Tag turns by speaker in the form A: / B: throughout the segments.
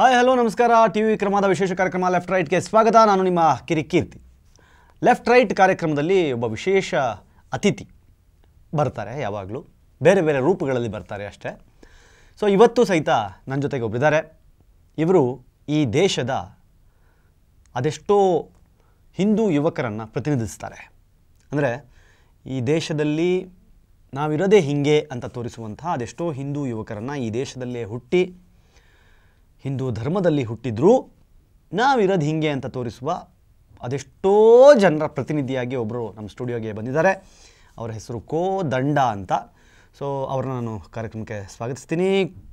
A: hi hello ನಮಸ್ಕಾರ T V ಕ್ರಮದ ವಿಶೇಷ ಕಾರ್ಯಕ್ರಮ ಲೆಫ್ಟ್ ರೈಟ್ಗೆ ಸ್ವಾಗತ ನಾನು ನಿಮ್ಮ ಕಿರಿ ಕೀರ್ತಿ ಲೆಫ್ಟ್ ರೈಟ್ ಕಾರ್ಯಕ್ರಮದಲ್ಲಿ ಒಬ್ಬ ವಿಶೇಷ ಅತಿಥಿ ಬರ್ತಾರೆ ಯಾವಾಗಲೂ ಬೇರೆ ಬೇರೆ ರೂಪಗಳಲ್ಲಿ ಬರ್ತಾರೆ ಅಷ್ಟೇ ಸೊ ಇವತ್ತು ಸಹಿತ ನನ್ನ ಜೊತೆಗೆ ಒಬ್ಬರಿದ್ದಾರೆ ಇವರು ಈ ದೇಶದ ಅದೆಷ್ಟೋ ಹಿಂದೂ ಯುವಕರನ್ನು ಪ್ರತಿನಿಧಿಸ್ತಾರೆ ಅಂದರೆ ಈ ದೇಶದಲ್ಲಿ ನಾವಿರೋದೇ ಹಿಂಗೆ ಅಂತ ತೋರಿಸುವಂತಹ ಅದೆಷ್ಟೋ ಹಿಂದೂ ಯುವಕರನ್ನು ಈ ದೇಶದಲ್ಲೇ ಹುಟ್ಟಿ ಹಿಂದೂ ಧರ್ಮದಲ್ಲಿ ಹುಟ್ಟಿದ್ರೂ ನಾವಿರೋದು ಹೀಗೆ ಅಂತ ತೋರಿಸುವ ಅದೆಷ್ಟೋ ಜನರ ಪ್ರತಿನಿಧಿಯಾಗಿ ಒಬ್ಬರು ನಮ್ಮ ಸ್ಟುಡಿಯೋಗೆ ಬಂದಿದ್ದಾರೆ ಅವರ ಹೆಸರು ಕೋದಂಡ ಅಂತ ಸೊ ಅವ್ರನ್ನ ನಾನು ಕಾರ್ಯಕ್ರಮಕ್ಕೆ ಸ್ವಾಗತಿಸ್ತೀನಿ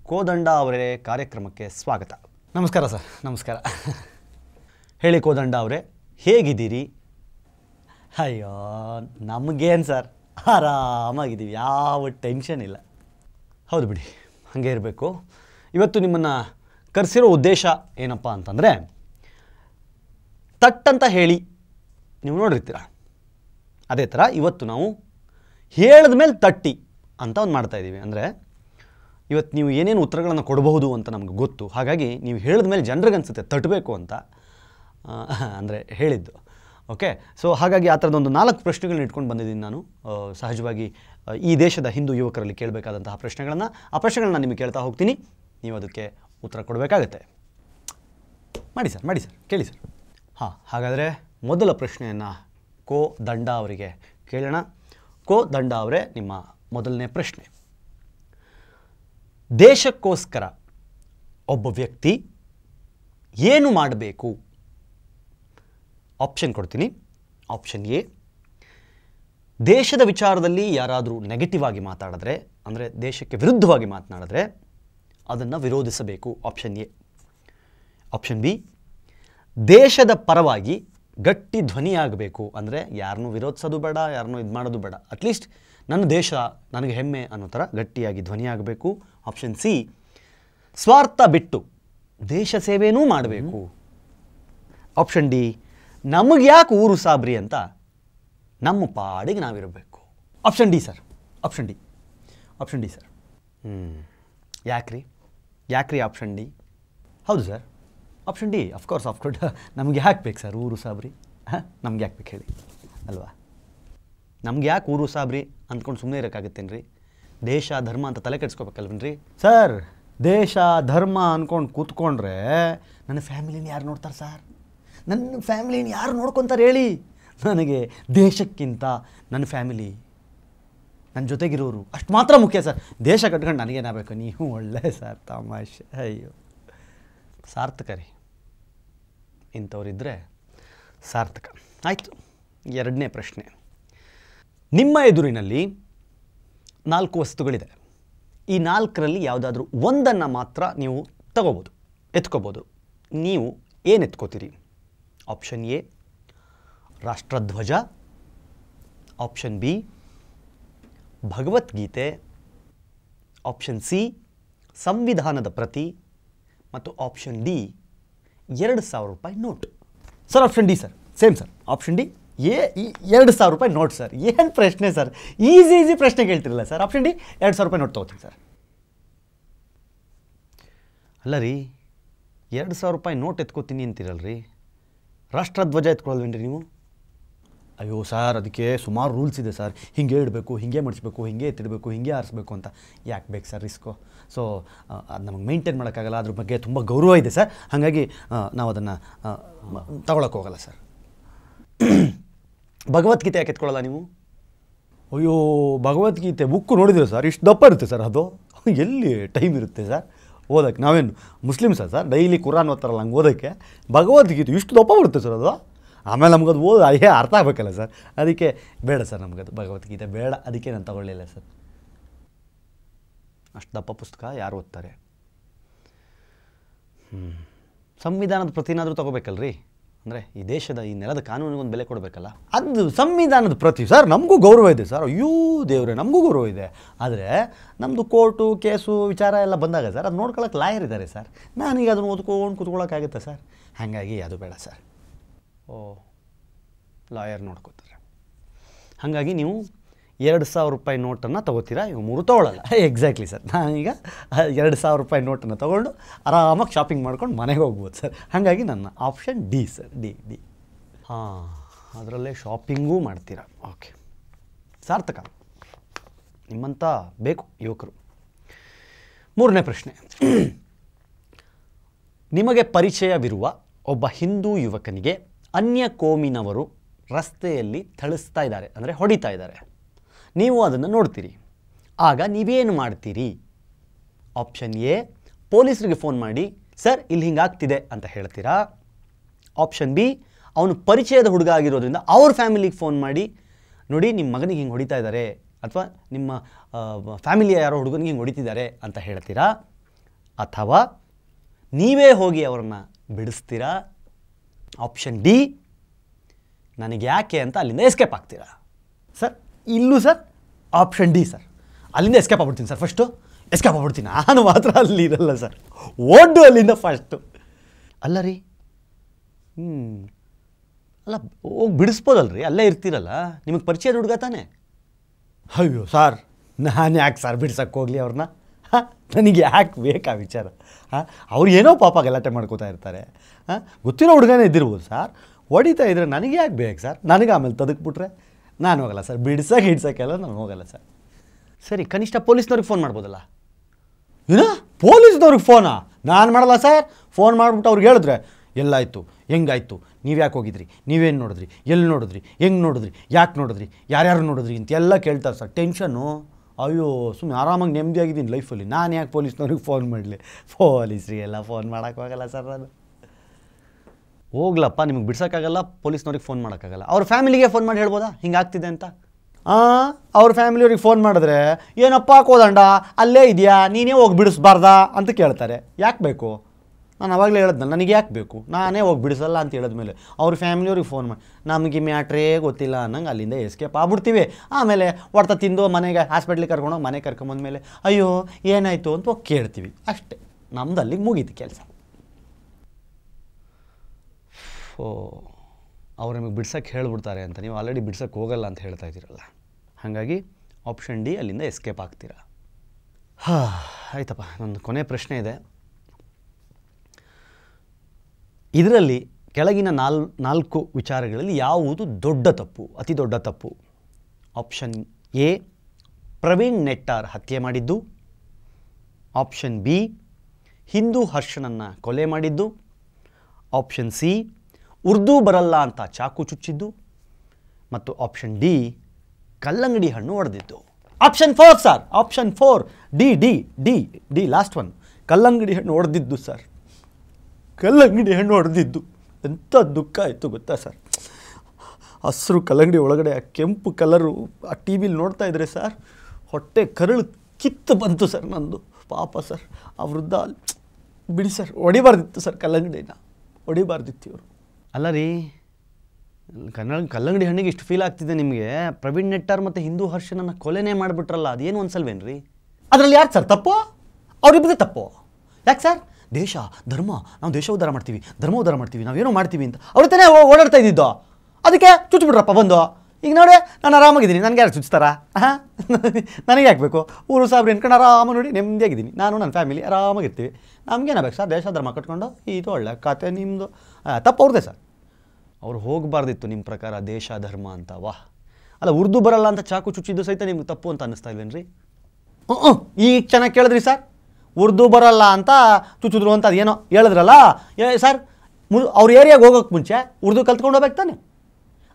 A: ಕೋದಂಡ ಅವರೇ ಕಾರ್ಯಕ್ರಮಕ್ಕೆ ಸ್ವಾಗತ ನಮಸ್ಕಾರ ಸರ್ ನಮಸ್ಕಾರ ಹೇಳಿ ಕೋದಂಡ ಅವರೇ ಹೇಗಿದ್ದೀರಿ ಅಯ್ಯೋ ನಮಗೇನು ಸರ್ ಆರಾಮಾಗಿದ್ದೀವಿ ಯಾವ ಟೆನ್ಷನ್ ಇಲ್ಲ ಹೌದು ಬಿಡಿ ಹಾಗೆ ಇರಬೇಕು ಇವತ್ತು ನಿಮ್ಮನ್ನು ಕರೆಸಿರೋ ಉದ್ದೇಶ ಏನಪ್ಪ ಅಂತಂದರೆ ತಟ್ಟಂತ ಹೇಳಿ ನೀವು ನೋಡಿರ್ತೀರ ಅದೇ ಥರ ಇವತ್ತು ನಾವು ಹೇಳಿದ ಮೇಲೆ ತಟ್ಟಿ ಅಂತ ಒಂದು ಮಾಡ್ತಾಯಿದ್ದೀವಿ ಅಂದರೆ ಇವತ್ತು ನೀವು ಏನೇನು ಉತ್ತರಗಳನ್ನು ಕೊಡಬಹುದು ಅಂತ ನಮ್ಗೆ ಗೊತ್ತು ಹಾಗಾಗಿ ನೀವು ಹೇಳಿದ ಮೇಲೆ ಜನರಿಗೆ ಅನಿಸುತ್ತೆ ತಟ್ಟಬೇಕು ಅಂತ ಅಂದರೆ ಹೇಳಿದ್ದು ಓಕೆ ಸೊ ಹಾಗಾಗಿ ಆ ಥರದೊಂದು ನಾಲ್ಕು ಪ್ರಶ್ನೆಗಳನ್ನ ಇಟ್ಕೊಂಡು ಬಂದಿದ್ದೀನಿ ನಾನು ಸಹಜವಾಗಿ ಈ ದೇಶದ ಹಿಂದೂ ಯುವಕರಲ್ಲಿ ಕೇಳಬೇಕಾದಂತಹ ಪ್ರಶ್ನೆಗಳನ್ನು ಆ ಪ್ರಶ್ನೆಗಳನ್ನ ನಿಮಗೆ ಕೇಳ್ತಾ ಹೋಗ್ತೀನಿ ನೀವು ಅದಕ್ಕೆ ಉತ್ತರ ಕೊಡಬೇಕಾಗತ್ತೆ ಮಾಡಿ ಸರ್ ಮಾಡಿ ಸರ್ ಕೇಳಿ ಸರ್ ಹಾಂ ಹಾಗಾದರೆ ಮೊದಲ ಪ್ರಶ್ನೆಯನ್ನು ಕೋ ದಂಡ ಅವರಿಗೆ ಕೇಳೋಣ ಕೋ ದಂಡ ಅವರೇ ನಿಮ್ಮ ಮೊದಲನೇ ಪ್ರಶ್ನೆ ದೇಶಕ್ಕೋಸ್ಕರ ಒಬ್ಬ ವ್ಯಕ್ತಿ ಏನು ಮಾಡಬೇಕು ಆಪ್ಷನ್ ಕೊಡ್ತೀನಿ ಆಪ್ಷನ್ ಎ ದೇಶದ ವಿಚಾರದಲ್ಲಿ ಯಾರಾದರೂ ನೆಗೆಟಿವ್ ಆಗಿ ಮಾತಾಡಿದ್ರೆ ಅಂದರೆ ದೇಶಕ್ಕೆ ವಿರುದ್ಧವಾಗಿ ಮಾತನಾಡಿದ್ರೆ ಅದನ್ನು ವಿರೋಧಿಸಬೇಕು ಆಪ್ಷನ್ ಎ ಆಪ್ಷನ್ ಬಿ ದೇಶದ ಪರವಾಗಿ ಗಟ್ಟಿ ಧ್ವನಿಯಾಗಬೇಕು ಅಂದರೆ ಯಾರನ್ನೂ ವಿರೋಧಿಸೋದು ಬೇಡ ಯಾರನ್ನೂ ಇದು ಮಾಡೋದು ಬೇಡ ಅಟ್ಲೀಸ್ಟ್ ನನ್ನ ದೇಶ ನನಗೆ ಹೆಮ್ಮೆ ಅನ್ನೋ ಥರ ಗಟ್ಟಿಯಾಗಿ ಧ್ವನಿಯಾಗಬೇಕು ಆಪ್ಷನ್ ಸಿ ಸ್ವಾರ್ಥ ಬಿಟ್ಟು ದೇಶ ಸೇವೆಯೂ ಮಾಡಬೇಕು ಆಪ್ಷನ್ ಡಿ ನಮಗೆ ಯಾಕೆ ಊರು ಸಾಬ್ರಿ ಅಂತ ನಮ್ಮ ಪಾಡಿಗೆ ನಾವಿರಬೇಕು option D sir option D option D sir ಹ್ಞೂ ಯಾಕ್ರಿ ರೀ ಆಪ್ಷನ್ ಡಿ ಹೌದು sir option D of course of course ನಮ್ಗೆ ಯಾಕೆ ಬೇಕು ಸರ್ ಊರು ಸಾಬ್ರಿ ಹಾಂ ನಮ್ಗೆ ಯಾಕೆ ಬೇಕು ಹೇಳಿ ಅಲ್ವಾ ನಮ್ಗೆ ಯಾಕೆ ಊರು ಸಾಬ್ರಿ ಅಂದ್ಕೊಂಡು ಸುಮ್ಮನೆ ಇರೋಕ್ಕಾಗತ್ತೇನು ರೀ ದೇಶ ಧರ್ಮ ಅಂತ ತಲೆ ಕೆಡ್ಸ್ಕೋಬೇಕಲ್ವೇನ್ರಿ ಸರ್ ದೇಶ ಧರ್ಮ ಅಂದ್ಕೊಂಡು ಕೂತ್ಕೊಂಡ್ರೆ ನನ್ನ ಫ್ಯಾಮಿಲಿನ ಯಾರು ನೋಡ್ತಾರೆ ಸರ್ ನನ್ನ ಫ್ಯಾಮಿಲಿನ ಯಾರು ನೋಡ್ಕೊತಾರೆ ಹೇಳಿ ನನಗೆ ದೇಶಕ್ಕಿಂತ ನನ್ನ ಫ್ಯಾಮಿಲಿ ನನ್ನ ಜೊತೆಗಿರೋರು ಅಷ್ಟು ಮಾತ್ರ ಮುಖ್ಯ ಸರ್ ದೇಶ ಕಟ್ಕೊಂಡು ನನಗೇನಾಗಬೇಕು ನೀವು ಒಳ್ಳೆ ಸರ್ ತಮಾಷೆ ಅಯ್ಯೋ ಸಾರ್ಥಕ ರೀ ಇಂಥವ್ರಿದ್ದರೆ ಸಾರ್ಥಕ ಆಯಿತು ಎರಡನೇ ಪ್ರಶ್ನೆ ನಿಮ್ಮ ಎದುರಿನಲ್ಲಿ ನಾಲ್ಕು ವಸ್ತುಗಳಿದೆ ಈ ನಾಲ್ಕರಲ್ಲಿ ಯಾವುದಾದ್ರೂ ಒಂದನ್ನು ಮಾತ್ರ ನೀವು ತಗೋಬೋದು ಎತ್ಕೋಬೋದು ನೀವು ಏನು ಎತ್ಕೋತೀರಿ ಆಪ್ಷನ್ ಎ ರಾಷ್ಟ್ರಧ್ವಜ ಆಪ್ಷನ್ ಬಿ ಭಗವದ್ಗೀತೆ ಆಪ್ಷನ್ ಸಿ ಸಂವಿಧಾನದ ಪ್ರತಿ ಮತ್ತು ಆಪ್ಷನ್ ಡಿ ಎರಡು ಸಾವಿರ ರೂಪಾಯಿ note sir option D sir same sir option D ಏ ಎರಡು ಸಾವಿರ ರೂಪಾಯಿ ನೋಟ್ ಸರ್ ಏನು ಪ್ರಶ್ನೆ ಸರ್ ಈಸಿ ಈಸಿ ಪ್ರಶ್ನೆ ಕೇಳ್ತಿರಲ್ಲ ಸರ್ ಆಪ್ಷನ್ ಡಿ ಎರಡು ಸಾವಿರ ರೂಪಾಯಿ ನೋಟ್ ತೊಗೋತೀನಿ ಸರ್ ಅಲ್ಲ ರೀ ಎರಡು ಸಾವಿರ ರೂಪಾಯಿ ನೋಟ್ ಎತ್ಕೋತೀನಿ ಅಂತೀರಲ್ರಿ ರಾಷ್ಟ್ರಧ್ವಜ ರೀ ನೀವು ಅಯ್ಯೋ ಸರ್ ಅದಕ್ಕೆ ಸುಮಾರು ರೂಲ್ಸ್ ಇದೆ ಸರ್ ಹಿಂಗೆ ಇಡಬೇಕು ಹಿಂಗೆ ಮಡಿಸ್ಬೇಕು ಹಿಂಗೆ ಎತ್ತಿಡಬೇಕು ಹಿಂಗೆ ಆರಿಸ್ಬೇಕು ಅಂತ ಯಾಕೆ ಬೇಕು ಸರ್ ರಿಸ್ಕು ಸೊ ಅದು ನಮಗೆ ಮೇಂಟೈನ್ ಮಾಡೋಕ್ಕಾಗಲ್ಲ ಅದ್ರ ಬಗ್ಗೆ ತುಂಬ ಗೌರವ ಇದೆ ಸರ್ ಹಾಗಾಗಿ ನಾವು ಅದನ್ನು ತಗೊಳಕ್ಕೆ ಹೋಗಲ್ಲ ಸರ್ ಭಗವದ್ಗೀತೆ ಯಾಕೆ ಎತ್ಕೊಳ್ಳಲ್ಲ ನೀವು ಅಯ್ಯೋ ಭಗವದ್ಗೀತೆ ಬುಕ್ಕು ನೋಡಿದ್ರೆ ಸರ್ ಇಷ್ಟು ದಪ್ಪ ಇರುತ್ತೆ ಸರ್ ಅದು ಎಲ್ಲಿ ಟೈಮ್ ಇರುತ್ತೆ ಸರ್ ಓದೋಕ್ಕೆ ನಾವೇನು ಮುಸ್ಲಿಮ್ಸ ಸರ್ ಡೈಲಿ ಕುರಾನ್ ಓದ್ತಾರಲ್ಲ ಹಂಗೆ ಓದೋಕ್ಕೆ ಭಗವದ್ಗೀತೆ ಇಷ್ಟು ದಪ್ಪ ಬರುತ್ತೆ ಸರ್ ಅದು ಆಮೇಲೆ ನಮಗದು ಓದು ಅದೇ ಅರ್ಥ ಆಗಬೇಕಲ್ಲ ಸರ್ ಅದಕ್ಕೆ ಬೇಡ ಸರ್ ನಮಗದು ಭಗವದ್ಗೀತೆ ಬೇಡ ಅದಕ್ಕೆ ನಾನು ತಗೊಳ್ಳಿಲ್ಲ ಸರ್ ಅಷ್ಟು ದಪ್ಪ ಪುಸ್ತಕ ಯಾರು ಓದ್ತಾರೆ ಹ್ಞೂ ಸಂವಿಧಾನದ ಪ್ರತಿನಾದರೂ ತಗೋಬೇಕಲ್ರಿ ಅಂದರೆ ಈ ದೇಶದ ಈ ನೆಲದ ಕಾನೂನಿಗೊಂದು ಬೆಲೆ ಕೊಡಬೇಕಲ್ಲ ಅದು ಸಂವಿಧಾನದ ಪ್ರತಿ ಸರ್ ನಮಗೂ ಗೌರವ ಇದೆ ಸರ್ ಅಯ್ಯೋ ದೇವ್ರೆ ನಮಗೂ ಗೌರವ ಇದೆ ಆದರೆ ನಮ್ಮದು ಕೋರ್ಟು ಕೇಸು ವಿಚಾರ ಎಲ್ಲ ಬಂದಾಗ ಸರ್ ಅದು ನೋಡ್ಕೊಳಕ್ಕೆ ಲಾಯರ್ ಇದ್ದಾರೆ ಸರ್ ನಾನೀಗ ಅದನ್ನು ಓದ್ಕೊಂಡು ಕುತ್ಕೊಳ್ಳೋಕ್ಕಾಗುತ್ತೆ ಸರ್ ಹಾಗಾಗಿ ಅದು ಬೇಡ ಸರ್ ಲಾಯರ್ ನೋಡ್ಕೋತಾರೆ ಹಾಗಾಗಿ ನೀವು ಎರಡು ಸಾವಿರ ರೂಪಾಯಿ ನೋಟನ್ನು ತೊಗೋತೀರಾ ಇವು ಮೂರು ತೊಗೊಳ್ಳಲ್ಲ ಎಕ್ಸಾಕ್ಟ್ಲಿ ಸರ್ ನಾನೀಗ ಎರಡು ಸಾವಿರ ರೂಪಾಯಿ ನೋಟನ್ನು ತೊಗೊಂಡು ಆರಾಮಾಗಿ ಶಾಪಿಂಗ್ ಮಾಡ್ಕೊಂಡು ಮನೆಗೆ ಹೋಗ್ಬೋದು ಸರ್ ಹಾಗಾಗಿ ನನ್ನ option D sir D D ಹಾಂ ಅದರಲ್ಲೇ ಶಾಪಿಂಗೂ ಮಾಡ್ತೀರಾ ಓಕೆ ಸಾರ್ಥಕ ನಿಮ್ಮಂತ ಬೇಕು ಯುವಕರು ಮೂರನೇ ಪ್ರಶ್ನೆ ನಿಮಗೆ ಪರಿಚಯವಿರುವ ಒಬ್ಬ ಹಿಂದೂ ಯುವಕನಿಗೆ ಅನ್ಯ ಕೋಮಿನವರು ರಸ್ತೆಯಲ್ಲಿ ಥಳಿಸ್ತಾ ಇದ್ದಾರೆ ಅಂದರೆ ಹೊಡಿತಾ ಇದ್ದಾರೆ ನೀವು ಅದನ್ನು ನೋಡ್ತೀರಿ ಆಗ ನೀವೇನು ಮಾಡ್ತೀರಿ ಆಪ್ಷನ್ ಎ ಪೊಲೀಸರಿಗೆ ಫೋನ್ ಮಾಡಿ ಸರ್ ಇಲ್ಲಿ ಹಿಂಗಾಗ್ತಿದೆ ಅಂತ ಹೇಳ್ತೀರಾ ಆಪ್ಷನ್ ಬಿ ಅವನು ಪರಿಚಯದ ಹುಡುಗ ಆಗಿರೋದ್ರಿಂದ ಅವ್ರ ಫ್ಯಾಮಿಲಿಗೆ ಫೋನ್ ಮಾಡಿ ನೋಡಿ ನಿಮ್ಮ ಮಗನಿಗೆ ಹಿಂಗೆ ಹೊಡಿತಾ ಇದ್ದಾರೆ ಅಥವಾ ನಿಮ್ಮ ಫ್ಯಾಮಿಲಿಯ ಯಾರೋ ಹುಡುಗನಿಗೆ ಹಿಂಗೆ ಹೊಡಿತಿದ್ದಾರೆ ಅಂತ ಹೇಳ್ತೀರಾ ಅಥವಾ ನೀವೇ ಹೋಗಿ ಅವರನ್ನು ಬಿಡಿಸ್ತೀರಾ ಆಪ್ಷನ್ ಡಿ ನನಗೆ ಯಾಕೆ ಅಂತ ಅಲ್ಲಿಂದ ಎಸ್ಕೇಪ್ ಆಗ್ತೀರಾ ಸರ್ ಇಲ್ಲೂ ಸರ್ ಆಪ್ಷನ್ ಡಿ ಸರ್ ಅಲ್ಲಿಂದ ಎಸ್ಕೇಪ್ ಆಗ್ಬಿಡ್ತೀನಿ ಸರ್ ಫಸ್ಟು ಎಸ್ಕೇಪ್ ಆಗ್ಬಿಡ್ತೀನಿ ನಾನು ಮಾತ್ರ ಅಲ್ಲಿ ಇರಲ್ಲ ಸರ್ ಓಡು ಅಲ್ಲಿಂದ ಫಸ್ಟು ಅಲ್ಲ ರೀ ಹ್ಞೂ ಅಲ್ಲ ಹೋಗಿ ಬಿಡಿಸ್ಬೋದಲ್ರಿ ಅಲ್ಲೇ ಇರ್ತೀರಲ್ಲ ನಿಮಗೆ ಪರಿಚಯ ಹುಡುಗ ತಾನೆ ಅಯ್ಯೋ ಸರ್ ನಾನು ಯಾಕೆ ಸರ್ ಬಿಡ್ಸಕ್ಕೆ ಹೋಗಲಿ ಅವ್ರನ್ನ ನನಗೆ ಯಾಕೆ ಬೇಕಾ ವಿಚಾರ ಹಾಂ ಅವ್ರು ಏನೋ ಪಾಪ ಗಲಾಟೆ ಮಾಡ್ಕೋತಾ ಇರ್ತಾರೆ ಹಾಂ ಗೊತ್ತಿರೋ ಹುಡುಗನೇ ಇದ್ದಿರ್ಬೋದು ಸರ್ ಹೊಡಿತಾ ಇದ್ರೆ ನನಗೆ ಯಾಕೆ ಬೇಕು ಸರ್ ನನಗೆ ಆಮೇಲೆ ತದಕ್ಬಿಟ್ರೆ ನಾನು ಹೋಗಲ್ಲ ಸರ್ ಬಿಡ್ಸೋಕೆ ಹಿಡ್ಸೋಕ್ಕೆಲ್ಲ ನಾನು ಹೋಗಲ್ಲ ಸರ್ ಸರಿ ಕನಿಷ್ಠ ಪೊಲೀಸ್ನವ್ರಿಗೆ ಫೋನ್ ಮಾಡ್ಬೋದಲ್ಲ ಏನೋ ಪೊಲೀಸ್ನವ್ರಿಗೆ ಫೋನಾ ನಾನು ಮಾಡಲ್ಲ ಸರ್ ಫೋನ್ ಮಾಡಿಬಿಟ್ಟು ಅವ್ರಿಗೆ ಹೇಳಿದ್ರೆ ಎಲ್ಲಾಯಿತು ಹೆಂಗಾಯ್ತು ನೀವು ಯಾಕೆ ಹೋಗಿದ್ರಿ ನೀವೇನು ನೋಡಿದ್ರಿ ಎಲ್ಲಿ ನೋಡಿದ್ರಿ ಹೆಂಗೆ ನೋಡಿದ್ರಿ ಯಾಕೆ ನೋಡಿದ್ರಿ ಯಾರ್ಯಾರು ನೋಡಿದ್ರಿ ಅಂತ ಕೇಳ್ತಾರೆ ಸರ್ ಟೆನ್ಷನು ಅಯ್ಯೋ ಸುಮ್ಮನೆ ಆರಾಮಾಗಿ ನೆಮ್ಮದಿಯಾಗಿದ್ದೀನಿ ಲೈಫಲ್ಲಿ ನಾನು ಯಾಕೆ ಪೊಲೀಸ್ನವ್ರಿಗೆ ಫೋನ್ ಮಾಡಲಿ ಎಲ್ಲ ಫೋನ್ ಮಾಡೋಕ್ಕಾಗಲ್ಲ ಸರ್ ಅದು ಹೋಗ್ಲಪ್ಪ ನಿಮಗೆ ಬಿಡ್ಸೋಕ್ಕಾಗಲ್ಲ ಪೊಲೀಸ್ನವ್ರಿಗೆ ಫೋನ್ ಮಾಡೋಕ್ಕಾಗಲ್ಲ ಅವ್ರ ಫ್ಯಾಮಿಲಿಗೆ ಫೋನ್ ಮಾಡಿ ಹೇಳ್ಬೋದಾ ಹಿಂಗಾಗ್ತಿದೆ ಅಂತ ಹಾಂ ಅವ್ರ ಫ್ಯಾಮಿಲಿಯವ್ರಿಗೆ ಫೋನ್ ಮಾಡಿದ್ರೆ ಏನಪ್ಪ ಕೋದಂಡ ಅಲ್ಲೇ ಇದೆಯಾ ನೀನೇ ಹೋಗಿ ಬಿಡಿಸ್ಬಾರ್ದಾ ಅಂತ ಕೇಳ್ತಾರೆ ಯಾಕೆ ಬೇಕು ನಾನು ಅವಾಗಲೇ ಹೇಳಿದ್ನಲ್ಲ ನನಗೆ ಯಾಕೆ ಬೇಕು ನಾನೇ ಹೋಗಿ ಬಿಡಿಸಲ್ಲ ಅಂತ ಹೇಳಿದ್ಮೇಲೆ ಅವ್ರ ಫ್ಯಾಮಿಲಿಯವ್ರಿಗೆ ಫೋನ್ ಮಾಡಿ ನಮಗೆ ಮ್ಯಾಟ್ರೇ ಗೊತ್ತಿಲ್ಲ ಅನ್ನಂಗೆ ಅಲ್ಲಿಂದ ಎಸ್ಕೇಪ್ ಆಗ್ಬಿಡ್ತೀವಿ ಆಮೇಲೆ ಹೊಡ್ತ ತಿಂದು ಮನೆಗೆ ಹಾಸ್ಪಿಟ್ಲಿಗೆ ಕರ್ಕೊಂಡೋಗಿ ಮನೆಗೆ ಮೇಲೆ ಅಯ್ಯೋ ಏನಾಯಿತು ಅಂತ ಹೋಗಿ ಕೇಳ್ತೀವಿ ಅಷ್ಟೇ ನಮ್ದು ಅಲ್ಲಿಗೆ ಮುಗೀತು ಕೆಲಸ ಓ ಅವ್ರು ನಿಮಗೆ ಬಿಡ್ಸೋಕ್ಕೆ ಹೇಳ್ಬಿಡ್ತಾರೆ ಅಂತ ನೀವು ಆಲ್ರೆಡಿ ಬಿಡ್ಸೋಕ್ಕೆ ಹೋಗಲ್ಲ ಅಂತ ಹೇಳ್ತಾ ಇದ್ದೀರಲ್ಲ ಹಾಗಾಗಿ ಆಪ್ಷನ್ ಡಿ ಅಲ್ಲಿಂದ ಎಸ್ಕೇಪ್ ಆಗ್ತೀರಾ ಹಾಂ ಆಯ್ತಪ್ಪ ನನ್ನ ಕೊನೆ ಪ್ರಶ್ನೆ ಇದೆ ಇದರಲ್ಲಿ ಕೆಳಗಿನ ನಾಲ್ ನಾಲ್ಕು ವಿಚಾರಗಳಲ್ಲಿ ಯಾವುದು ದೊಡ್ಡ ತಪ್ಪು ಅತಿ ದೊಡ್ಡ ತಪ್ಪು ಆಪ್ಷನ್ ಎ ಪ್ರವೀಣ್ ನೆಟ್ಟಾರ್ ಹತ್ಯೆ ಮಾಡಿದ್ದು ಆಪ್ಷನ್ ಬಿ ಹಿಂದೂ ಹರ್ಷನನ್ನು ಕೊಲೆ ಮಾಡಿದ್ದು ಆಪ್ಷನ್ ಸಿ ಉರ್ದು ಬರಲ್ಲ ಅಂತ ಚಾಕು ಚುಚ್ಚಿದ್ದು ಮತ್ತು ಆಪ್ಷನ್ ಡಿ ಕಲ್ಲಂಗಡಿ ಹಣ್ಣು ಹೊಡೆದಿದ್ದು option four sir option four D D D D last one ಕಲ್ಲಂಗಡಿ ಹಣ್ಣು ಹೊಡೆದಿದ್ದು ಸರ್ ಕಲ್ಲಂಗಡಿ ಹಣ್ಣು ಹೊಡೆದಿದ್ದು ಎಂಥ ದುಃಖ ಆಯಿತು ಗೊತ್ತಾ ಸರ್ ಹಸಿರು ಕಲ್ಲಂಗಡಿ ಒಳಗಡೆ ಆ ಕೆಂಪು ಕಲರು ಆ ಟಿ ವಿಲಿ ನೋಡ್ತಾ ಇದ್ರೆ ಸರ್ ಹೊಟ್ಟೆ ಕರಳು ಕಿತ್ತು ಬಂತು ಸರ್ ನಂದು ಪಾಪ ಸರ್ ಆ ವೃದ್ಧ ಬಿಡಿ ಸರ್ ಹೊಡಿಬಾರ್ದಿತ್ತು ಸರ್ ಕಲ್ಲಂಗಡಿನ ಹೊಡಿಬಾರ್ದಿತ್ತು ಇವರು ಅಲ್ಲ ರೀ ಕನ್ನಡ ಕಲ್ಲಂಗಡಿ ಹಣ್ಣಿಗೆ ಇಷ್ಟು ಫೀಲ್ ಆಗ್ತಿದೆ ನಿಮಗೆ ಪ್ರವೀಣ್ ನೆಟ್ಟಾರ್ ಮತ್ತು ಹಿಂದೂ ಹರ್ಷನನ್ನು ಕೊಲೆನೇ ಮಾಡಿಬಿಟ್ರಲ್ಲ ಅದೇನು ಒಂದು ಸಲವೇನು ರೀ ಅದರಲ್ಲಿ ಯಾರು ಸರ್ ತಪ್ಪು ಅವರಿಬ್ಬರೇ ತಪ್ಪು ಯಾಕೆ ಸರ್ ದೇಶ ಧರ್ಮ ನಾವು ದೇಶ ಉದ್ಧಾರ ಮಾಡ್ತೀವಿ ಧರ್ಮ ಉದ್ಧಾರ ಮಾಡ್ತೀವಿ ನಾವೇನೋ ಮಾಡ್ತೀವಿ ಅಂತ ಅವ್ರ ತಾನೇ ಓಡಾಡ್ತಾ ಇದ್ದಿದ್ದು ಅದಕ್ಕೆ ಚುಚ್ಚುಬಿಟ್ರಪ್ಪ ಬಂದು ಈಗ ನೋಡಿ ನಾನು ಆರಾಮಾಗಿದ್ದೀನಿ ನನಗೆ ಯಾರು ಚುಚ್ತಾರಾ ಹಾಂ ನನಗೆ ಹಾಕಬೇಕು ಊರು ಸಾಬ್ರಿ ಅನ್ಕೊಂಡು ಆರಾಮ ನೋಡಿ ನೆಮ್ಮದಿಯಾಗಿದ್ದೀನಿ ನಾನು ನನ್ನ ಫ್ಯಾಮಿಲಿ ಆರಾಮಾಗಿರ್ತೀವಿ ನಮಗೇನಾಗಬೇಕು ಸರ್ ದೇಶ ಧರ್ಮ ಕಟ್ಕೊಂಡು ಇದು ಒಳ್ಳೆ ಕತೆ ನಿಮ್ಮದು ತಪ್ಪು ಅವ್ರದೇ ಸರ್ ಅವ್ರು ಹೋಗಬಾರ್ದಿತ್ತು ನಿಮ್ಮ ಪ್ರಕಾರ ದೇಶ ಧರ್ಮ ಅಂತ ವಾಹ್ ಅಲ್ಲ ಉರ್ದು ಬರಲ್ಲ ಅಂತ ಚಾಕು ಚುಚ್ಚಿದ್ದು ಸಹಿತ ನಿಮ್ಗೆ ತಪ್ಪು ಅಂತ ಅನ್ನಿಸ್ತಾ ಇಲ್ವೇನ್ರಿ ಹ್ಞೂ ಹ್ಞೂ ಈಗ ಚೆನ್ನಾಗಿ ಕೇಳಿದ್ರಿ ಸರ್ ಉರ್ದು ಬರೋಲ್ಲ ಅಂತ ಚುಚ್ಚಿದ್ರು ಅಂತ ಅದೇನೋ ಹೇಳಿದ್ರಲ್ಲ ಏ ಸರ್ ಮು ಅವ್ರ ಏರಿಯಾಗೆ ಹೋಗೋಕ್ಕೆ ಮುಂಚೆ ಉರ್ದು ಕಲ್ತ್ಕೊಂಡು ಹೋಗ್ಬೇಕು ತಾನೆ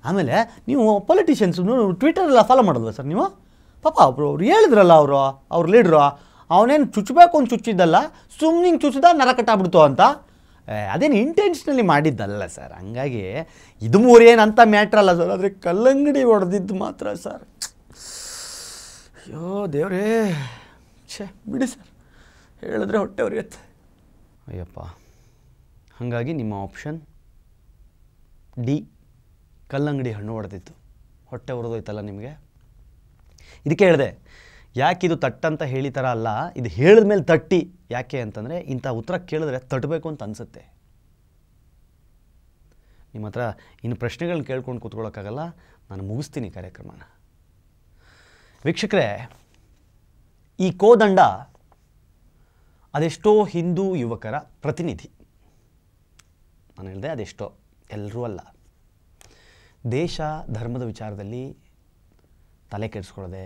A: ಆಮೇಲೆ ನೀವು ಪೊಲಿಟಿಷಿಯನ್ಸ್ ಟ್ವಿಟರೆಲ್ಲ ಫಾಲೋ ಮಾಡಲ್ವ ಸರ್ ನೀವು ಪಾಪ ಅವರು ಅವ್ರು ಹೇಳಿದ್ರಲ್ಲ ಅವರು ಅವ್ರ ಲೀಡ್ರು ಅವನೇನು ಚುಚ್ಚಬೇಕು ಅಂತ ಚುಚ್ಚಿದ್ದಲ್ಲ ಸುಮ್ಮನೆ ಚುಚ್ಚಿದ ನರ ಅಂತ ಅದೇನು ಇಂಟೆನ್ಷನಲಿ ಮಾಡಿದ್ದಲ್ಲ ಸರ್ ಹಂಗಾಗಿ ಇದು ಏನು ಅಂತ ಮ್ಯಾಟ್ರಲ್ಲ ಸರ್ ಆದರೆ ಕಲ್ಲಂಗಡಿ ಹೊಡೆದಿದ್ದು ಮಾತ್ರ ಸರ್ ಅಯ್ಯೋ ದೇವ್ರೇ ಛೇ ಬಿಡಿ ಸರ್ ಹೇಳಿದ್ರೆ ಹೊಟ್ಟೆ ಉರಿಯುತ್ತೆ ಅಯ್ಯಪ್ಪ ಹಾಗಾಗಿ ನಿಮ್ಮ ಆಪ್ಷನ್ ಡಿ ಕಲ್ಲಂಗಡಿ ಹಣ್ಣು ಹೊಡೆದಿತ್ತು ಹೊಟ್ಟೆ ಹೊರದೋಯ್ತಲ್ಲ ನಿಮಗೆ ಇದಕ್ಕೆ ಹೇಳಿದೆ ಯಾಕೆ ಇದು ತಟ್ಟಂತ ಹೇಳಿ ಥರ ಅಲ್ಲ ಇದು ಹೇಳಿದ ಮೇಲೆ ತಟ್ಟಿ ಯಾಕೆ ಅಂತಂದರೆ ಇಂಥ ಉತ್ತರ ಕೇಳಿದ್ರೆ ತಟ್ಟಬೇಕು ಅಂತ ಅನಿಸುತ್ತೆ ನಿಮ್ಮ ಹತ್ರ ಇನ್ನು ಪ್ರಶ್ನೆಗಳನ್ನ ಕೇಳ್ಕೊಂಡು ಕೂತ್ಕೊಳ್ಳೋಕ್ಕಾಗಲ್ಲ ನಾನು ಮುಗಿಸ್ತೀನಿ ಕಾರ್ಯಕ್ರಮನ ವೀಕ್ಷಕರೇ ಈ ಕೋದಂಡ ಅದೆಷ್ಟೋ ಹಿಂದೂ ಯುವಕರ ಪ್ರತಿನಿಧಿ ನಾನು ಹೇಳಿದೆ ಅದೆಷ್ಟೋ ಎಲ್ಲರೂ ಅಲ್ಲ ದೇಶ ಧರ್ಮದ ವಿಚಾರದಲ್ಲಿ ತಲೆ ಕೆಡಿಸ್ಕೊಳ್ಳದೆ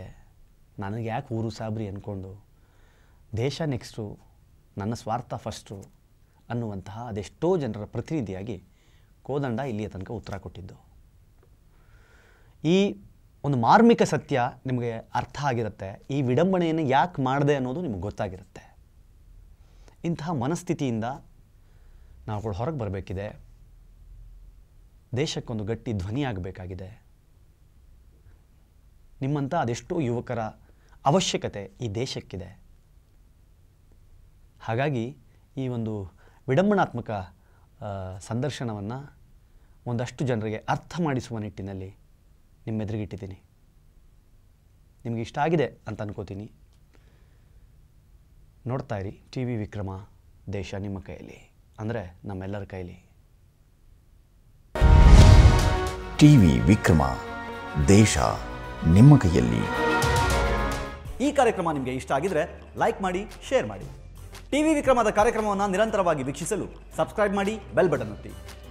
A: ನನಗೆ ಯಾಕೆ ಊರು ಸಾಬ್ರಿ ಅಂದ್ಕೊಂಡು ದೇಶ ನೆಕ್ಸ್ಟು ನನ್ನ ಸ್ವಾರ್ಥ ಫಸ್ಟು ಅನ್ನುವಂತಹ ಅದೆಷ್ಟೋ ಜನರ ಪ್ರತಿನಿಧಿಯಾಗಿ ಕೋದಂಡ ಇಲ್ಲಿಯ ತನಕ ಉತ್ತರ ಕೊಟ್ಟಿದ್ದು ಈ ಒಂದು ಮಾರ್ಮಿಕ ಸತ್ಯ ನಿಮಗೆ ಅರ್ಥ ಆಗಿರುತ್ತೆ ಈ ವಿಡಂಬಣೆಯನ್ನು ಯಾಕೆ ಮಾಡಿದೆ ಅನ್ನೋದು ನಿಮಗೆ ಗೊತ್ತಾಗಿರುತ್ತೆ ಇಂತಹ ಮನಸ್ಥಿತಿಯಿಂದ ನಾವುಗಳು ಹೊರಗೆ ಬರಬೇಕಿದೆ ದೇಶಕ್ಕೊಂದು ಗಟ್ಟಿ ಧ್ವನಿಯಾಗಬೇಕಾಗಿದೆ ನಿಮ್ಮಂಥ ಅದೆಷ್ಟೋ ಯುವಕರ ಅವಶ್ಯಕತೆ ಈ ದೇಶಕ್ಕಿದೆ ಹಾಗಾಗಿ ಈ ಒಂದು ವಿಡಂಬನಾತ್ಮಕ ಸಂದರ್ಶನವನ್ನು ಒಂದಷ್ಟು ಜನರಿಗೆ ಅರ್ಥ ಮಾಡಿಸುವ ನಿಟ್ಟಿನಲ್ಲಿ ನಿಮ್ಮೆದುರಿಗಿಟ್ಟಿದ್ದೀನಿ ನಿಮಗೆ ಇಷ್ಟ ಆಗಿದೆ ಅಂತ ಅನ್ಕೋತೀನಿ ನೋಡ್ತಾ ಇರಿ ಟಿ ವಿ ವಿಕ್ರಮ ದೇಶ ನಿಮ್ಮ ಕೈಯಲ್ಲಿ ಅಂದರೆ ನಮ್ಮೆಲ್ಲರ ಕೈಯಲ್ಲಿ ಟಿ ವಿ ವಿಕ್ರಮ ದೇಶ ನಿಮ್ಮ ಕೈಯಲ್ಲಿ ಈ ಕಾರ್ಯಕ್ರಮ ನಿಮಗೆ ಇಷ್ಟ ಆಗಿದ್ರೆ ಲೈಕ್ ಮಾಡಿ ಶೇರ್ ಮಾಡಿ ಟಿ ವಿ ವಿಕ್ರಮದ ಕಾರ್ಯಕ್ರಮವನ್ನು ನಿರಂತರವಾಗಿ ವೀಕ್ಷಿಸಲು ಸಬ್ಸ್ಕ್ರೈಬ್ ಮಾಡಿ ಬೆಲ್ ಬಟನ್ ಒತ್ತಿ